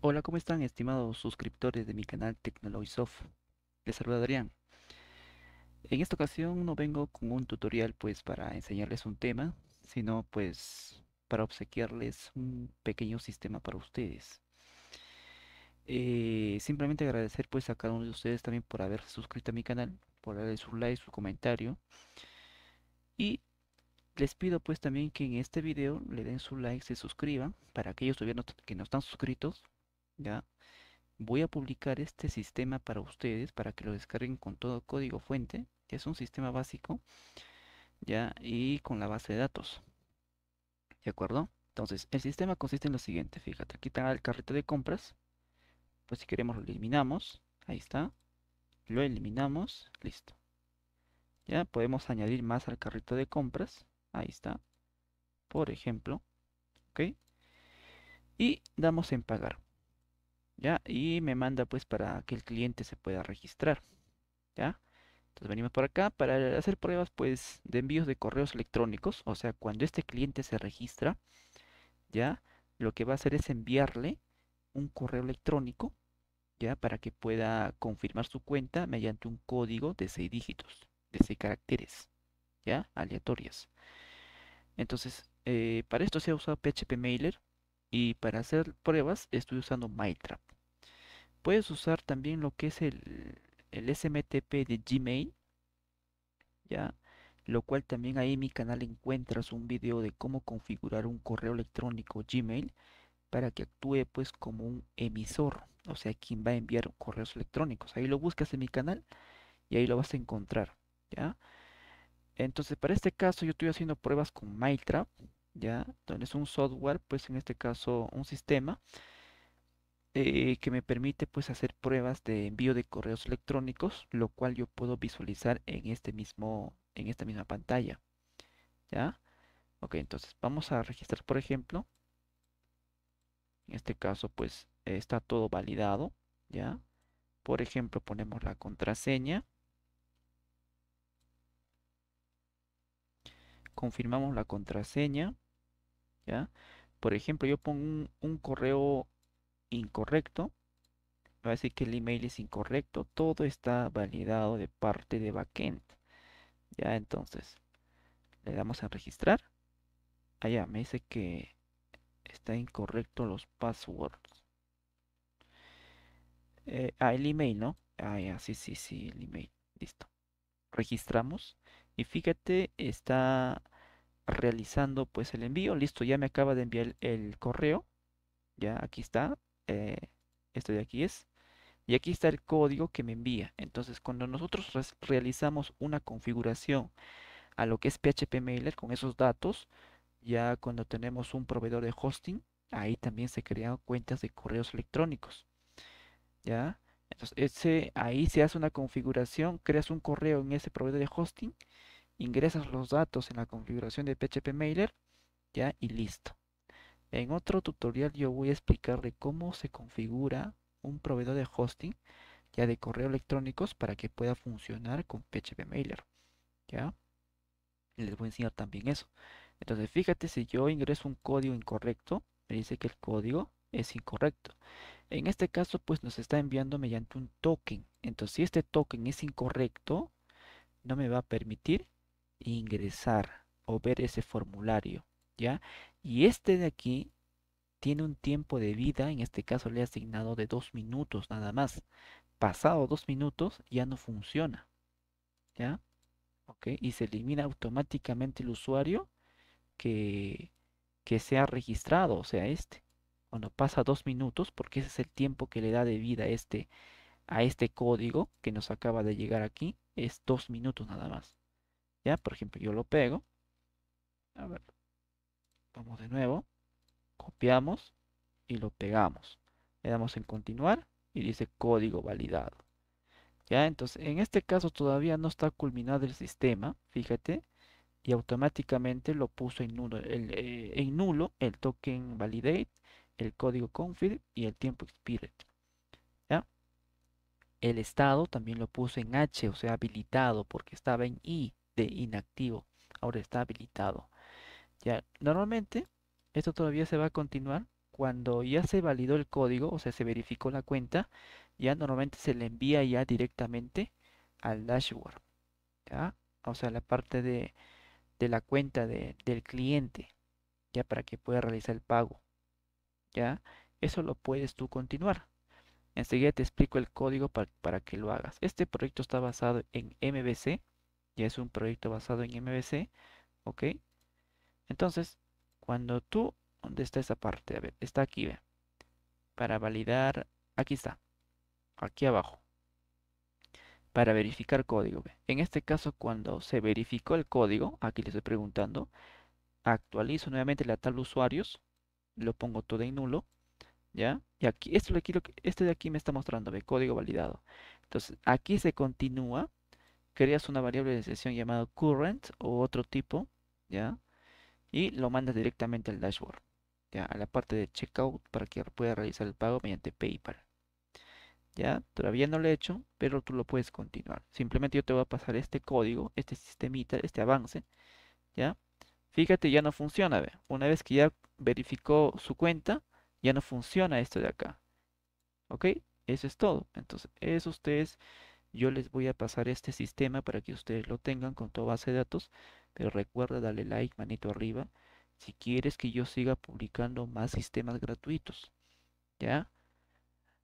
Hola, ¿cómo están estimados suscriptores de mi canal Technologisoft? Les saluda Adrián. En esta ocasión no vengo con un tutorial pues para enseñarles un tema, sino pues para obsequiarles un pequeño sistema para ustedes. Eh, simplemente agradecer pues a cada uno de ustedes también por haberse suscrito a mi canal, por darle su like, su comentario. Y les pido pues también que en este video le den su like, se suscriban para aquellos que no están suscritos ¿ya? Voy a publicar este sistema para ustedes, para que lo descarguen con todo código fuente, que es un sistema básico, ¿ya? Y con la base de datos, ¿de acuerdo? Entonces, el sistema consiste en lo siguiente, fíjate, aquí está el carrito de compras, pues si queremos lo eliminamos, ahí está, lo eliminamos, listo. Ya podemos añadir más al carrito de compras, ahí está, por ejemplo, ¿ok? Y damos en pagar. ¿ya? Y me manda pues para que el cliente se pueda registrar, ¿ya? Entonces venimos por acá para hacer pruebas pues de envíos de correos electrónicos, o sea, cuando este cliente se registra, ¿ya? Lo que va a hacer es enviarle un correo electrónico, ¿ya? Para que pueda confirmar su cuenta mediante un código de 6 dígitos, de 6 caracteres, ¿ya? Aleatorias. Entonces, eh, para esto se ha usado PHP Mailer y para hacer pruebas estoy usando MyTrap puedes usar también lo que es el, SMTP de Gmail, ¿ya? Lo cual también ahí en mi canal encuentras un video de cómo configurar un correo electrónico Gmail para que actúe pues como un emisor, o sea, quien va a enviar correos electrónicos. Ahí lo buscas en mi canal y ahí lo vas a encontrar, ¿ya? Entonces, para este caso yo estoy haciendo pruebas con Mailtrap, ¿ya? Donde es un software, pues en este caso un sistema eh, que me permite pues hacer pruebas de envío de correos electrónicos, lo cual yo puedo visualizar en este mismo en esta misma pantalla. ¿Ya? Ok, entonces vamos a registrar, por ejemplo. En este caso, pues está todo validado. ¿Ya? Por ejemplo, ponemos la contraseña. Confirmamos la contraseña. ¿Ya? Por ejemplo, yo pongo un, un correo incorrecto, va a decir que el email es incorrecto, todo está validado de parte de backend. Ya entonces, le damos a registrar. Allá me dice que está incorrecto los passwords. Eh, ah, el email, ¿no? Ah, sí, sí, sí, el email. Listo. Registramos. Y fíjate, está realizando pues el envío. Listo, ya me acaba de enviar el correo. Ya, aquí está. Eh, esto de aquí es. Y aquí está el código que me envía. Entonces, cuando nosotros realizamos una configuración a lo que es PHP Mailer con esos datos, ya cuando tenemos un proveedor de hosting, ahí también se crean cuentas de correos electrónicos. ¿Ya? Entonces, ese, ahí se hace una configuración, creas un correo en ese proveedor de hosting, ingresas los datos en la configuración de PHP Mailer, ¿ya? Y listo. En otro tutorial yo voy a explicarle cómo se configura un proveedor de hosting ya de correo electrónicos para que pueda funcionar con PHP Mailer. ¿Ya? les voy a enseñar también eso. Entonces fíjate si yo ingreso un código incorrecto, me dice que el código es incorrecto. En este caso pues nos está enviando mediante un token. Entonces si este token es incorrecto, no me va a permitir ingresar o ver ese formulario. ¿ya? Y este de aquí tiene un tiempo de vida, en este caso le he asignado de dos minutos nada más. Pasado dos minutos ya no funciona, ¿ya? ¿Ok? Y se elimina automáticamente el usuario que, que se ha registrado, o sea, este. Cuando pasa dos minutos, porque ese es el tiempo que le da de vida a este, a este código que nos acaba de llegar aquí, es dos minutos nada más. ¿Ya? Por ejemplo, yo lo pego. A ver, Vamos de nuevo, copiamos y lo pegamos. Le damos en continuar y dice código validado. Ya, entonces en este caso todavía no está culminado el sistema, fíjate, y automáticamente lo puso en nulo el, eh, en nulo el token validate, el código config y el tiempo expirate ¿ya? El estado también lo puso en H, o sea, habilitado, porque estaba en I de inactivo, ahora está habilitado. Ya, normalmente esto todavía se va a continuar cuando ya se validó el código, o sea, se verificó la cuenta, ya normalmente se le envía ya directamente al dashboard, o sea, la parte de, de la cuenta de, del cliente, ya para que pueda realizar el pago, ya, eso lo puedes tú continuar. Enseguida te explico el código para, para que lo hagas. Este proyecto está basado en MVC, ya es un proyecto basado en MVC, ¿ok? Entonces, cuando tú, ¿dónde está esa parte? A ver, está aquí, ve. Para validar, aquí está, aquí abajo. Para verificar código, ve. En este caso, cuando se verificó el código, aquí le estoy preguntando, actualizo nuevamente la tal usuarios, lo pongo todo en nulo, ¿ya? Y aquí, esto de aquí, este de aquí me está mostrando, ve, código validado. Entonces, aquí se continúa, creas una variable de sesión llamada current o otro tipo, ¿ya? y lo mandas directamente al dashboard, a la parte de checkout para que pueda realizar el pago mediante PayPal. Ya, todavía no lo he hecho, pero tú lo puedes continuar. Simplemente yo te voy a pasar este código, este sistemita, este avance, ya. Fíjate, ya no funciona, una vez que ya verificó su cuenta, ya no funciona esto de acá. ¿Ok? Eso es todo. Entonces, eso ustedes, yo les voy a pasar este sistema para que ustedes lo tengan con toda base de datos pero recuerda darle like, manito arriba, si quieres que yo siga publicando más sistemas gratuitos. ¿Ya?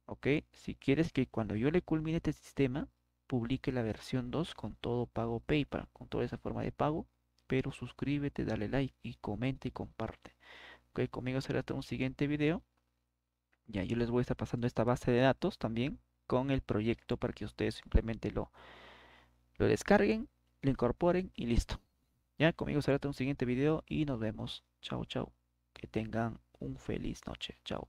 ¿Ok? Si quieres que cuando yo le culmine este sistema, publique la versión 2 con todo pago PayPal, con toda esa forma de pago. Pero suscríbete, dale like y comenta y comparte. Ok, conmigo será hasta un siguiente video. Ya, yo les voy a estar pasando esta base de datos también con el proyecto para que ustedes simplemente lo, lo descarguen, lo incorporen y listo. Ya conmigo será hasta un siguiente video y nos vemos. Chao, chao. Que tengan un feliz noche. Chao.